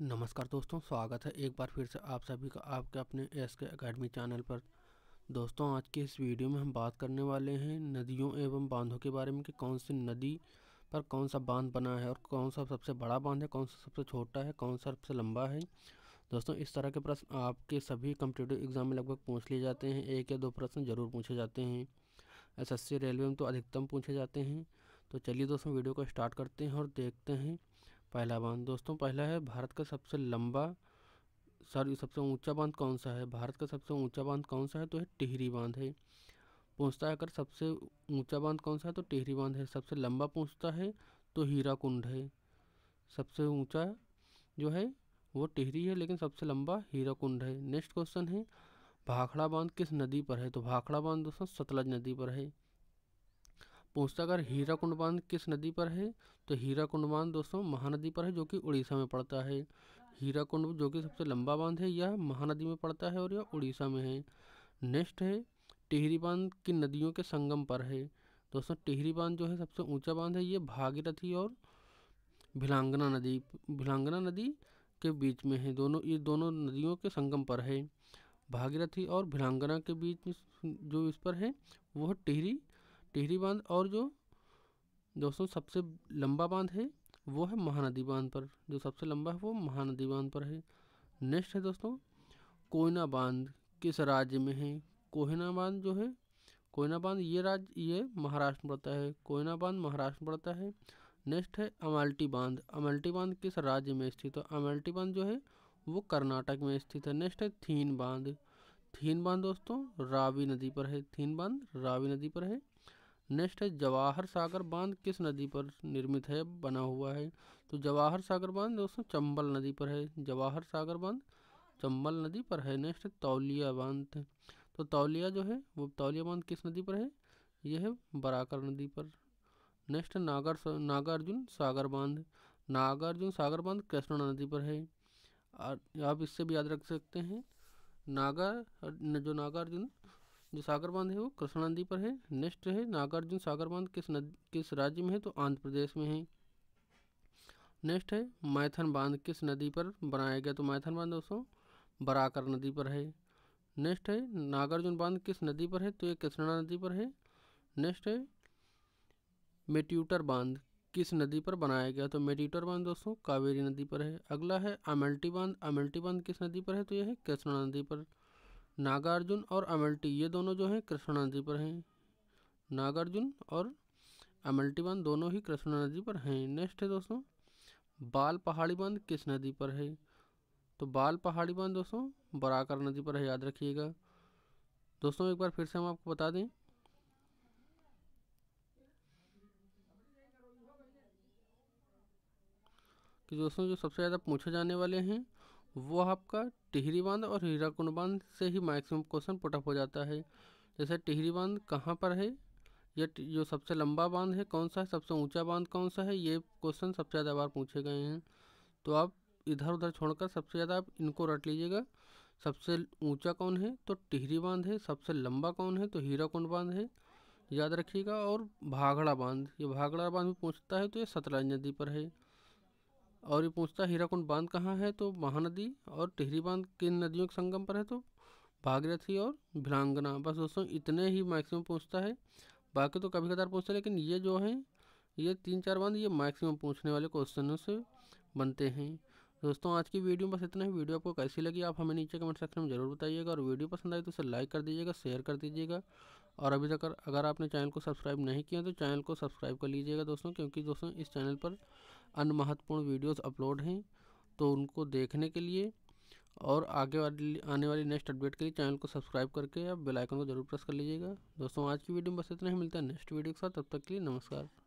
नमस्कार दोस्तों स्वागत है एक बार फिर से आप सभी का आपके अपने एस के अकेडमी चैनल पर दोस्तों आज के इस वीडियो में हम बात करने वाले हैं नदियों एवं बांधों के बारे में कि कौन सी नदी पर कौन सा बांध बना है और कौन सा सबसे बड़ा बांध है कौन सा सबसे छोटा है कौन सा सबसे लंबा है दोस्तों इस तरह के प्रश्न आपके सभी कम्पिटेटिव एग्ज़ाम में लगभग पूछ लिए जाते हैं एक या दो प्रश्न ज़रूर पूछे जाते हैं एस रेलवे में तो अधिकतम पूछे जाते हैं तो चलिए दोस्तों वीडियो को स्टार्ट करते हैं और देखते हैं पहला बांध दोस्तों पहला है भारत का सबसे लंबा सॉरी सबसे ऊंचा बांध कौन सा है भारत का सबसे ऊंचा बांध कौन सा है तो है टिहरी बांध है पूछता है अगर सबसे ऊंचा बांध कौन सा है तो टिहरी बांध है सबसे लंबा पूछता है तो हीरा कुंड है सबसे ऊंचा जो है वो टिहरी है लेकिन सबसे लंबा हीरा कुंड है नेक्स्ट क्वेश्चन है भाखड़ा बांध किस नदी पर है तो भाखड़ा बांध दोस्तों सतलज नदी पर है पूछता अगर हीरा कुंड बांध किस नदी पर है तो हीरा कुंड बांध दोस्तों महानदी पर है जो कि उड़ीसा में पड़ता है हीरा कुंड जो कि सबसे लंबा बांध है यह महानदी में पड़ता है और यह उड़ीसा में है नेक्स्ट है टिहरी बांध किन नदियों के संगम पर है दोस्तों टिहरी बांध जो है सबसे ऊंचा बांध है ये भागीरथी और भिलांगना नदी भिलांगना नदी के बीच में है दोनों ये दोनों नदियों के संगम पर है भागीरथी और भिलांगना के बीच जो इस पर है वह टिहरी टिहरी बांध और जो दोस्तों सबसे लंबा बांध है वो है महानदी बांध पर जो सबसे लंबा है वो महानदी बांध पर है नेक्स्ट है दोस्तों कोयना बांध किस राज्य में है कोहना बांध जो है कोयना बांध ये राज्य ये महाराष्ट्र में पड़ता है कोयना बांध महाराष्ट्र में पड़ता है नेक्स्ट है अमल्टी बांध अमल्टी बांध किस राज्य में स्थित है अमल्टी बांध जो है वो कर्नाटक में स्थित है नेक्स्ट है थीन बांध थीन बांध दोस्तों रावी नदी पर है थीन बांध रावी नदी पर है नेक्स्ट है जवाहर सागर बांध किस नदी पर निर्मित है बना हुआ है तो जवाहर सागर बांध दोस्तों चंबल नदी पर है जवाहर सागर बांध चंबल नदी पर है नेक्स्ट तौलिया बांध तो तौलिया जो है वो तौलिया बांध किस नदी पर है यह है बराकर नदी पर नेक्स्ट नागर नागार्जुन सागर बांध नागार्जुन सागर बांध कृष्णा नदी पर है और आप इससे भी याद रख सकते हैं नागा जो नागार्जुन जो सागर बांध है वो कृष्णा नदी पर है नेक्स्ट है नागार्जुन सागर बांध किस नदी किस राज्य में है तो आंध्र प्रदेश में है नेक्स्ट है मैथन बांध किस नदी पर बनाया गया तो मैथन बांध दोस्तों बराकर नदी पर है नेक्स्ट है नागार्जुन बांध किस नदी पर है तो ये कृष्णा नदी पर है नेक्स्ट है मेट्यूटर बांध किस नदी पर बनाया गया तो मेट्यूटर बांध दोस्तों कावेरी नदी पर है अगला है अमेल्टी बांध अमल्टी बांध किस नदी पर है तो यह है कृष्णा नदी पर नागार्जुन और अमल्टी ये दोनों जो हैं कृष्णा नदी पर हैं नागार्जुन और अमल्टी बांध दोनों ही कृष्णा नदी पर हैं नेक्स्ट है दोस्तों बाल पहाड़ी बांध किस नदी पर है तो बाल पहाड़ी बांध दोस्तों बराकर नदी पर है याद रखिएगा दोस्तों एक बार फिर से हम आपको बता दें कि दोस्तों जो सबसे ज़्यादा पूछे जाने वाले हैं वो आपका टिहरी बांध और हीराकुंड बांध से ही मैक्सिमम क्वेश्चन पुटअप हो जाता है जैसे टिहरी बांध कहाँ पर है या जो सबसे लंबा बांध है कौन सा है सबसे ऊंचा बांध कौन सा है ये क्वेश्चन सबसे ज़्यादा बार पूछे गए हैं तो आप इधर उधर छोड़कर सबसे ज़्यादा आप इनको रट लीजिएगा सबसे ऊंचा कौन है तो टिहरी बांध है सबसे लंबा कौन है तो हीराकुंड बांध है याद रखिएगा और भागड़ा बांध ये भागड़ा बांध भी पूछता है तो ये सतलज नदी पर है और ये पूछता है हीराकुंड बांध कहाँ है तो महानदी और टिहरी बांध किन नदियों के संगम पर है तो भागीरथी और भिलांगना बस दोस्तों इतने ही मैक्सिमम पूछता है बाकी तो कभी कदार पूछते हैं लेकिन ये जो है ये तीन चार बांध ये मैक्सिमम पूछने वाले क्वेश्चनों से बनते हैं दोस्तों आज की वीडियो बस इतना ही वीडियो आपको कैसी लगी आप हमें नीचे कमेंट सेक्शन में जरूर बताइएगा और वीडियो पसंद आई तो उसे लाइक कर दीजिएगा शेयर कर दीजिएगा और अभी तक अगर आपने चैनल को सब्सक्राइब नहीं किया तो चैनल को सब्सक्राइब कर लीजिएगा दोस्तों क्योंकि दोस्तों इस चैनल पर अन्य महत्वपूर्ण वीडियोस अपलोड हैं तो उनको देखने के लिए और आगे वाली आने वाली नेक्स्ट अपडेट के लिए चैनल को सब्सक्राइब करके आप बेल आइकन को जरूर प्रेस कर लीजिएगा दोस्तों आज की वीडियो में बस इतना ही मिलता है नेक्स्ट वीडियो के साथ तब तक के लिए नमस्कार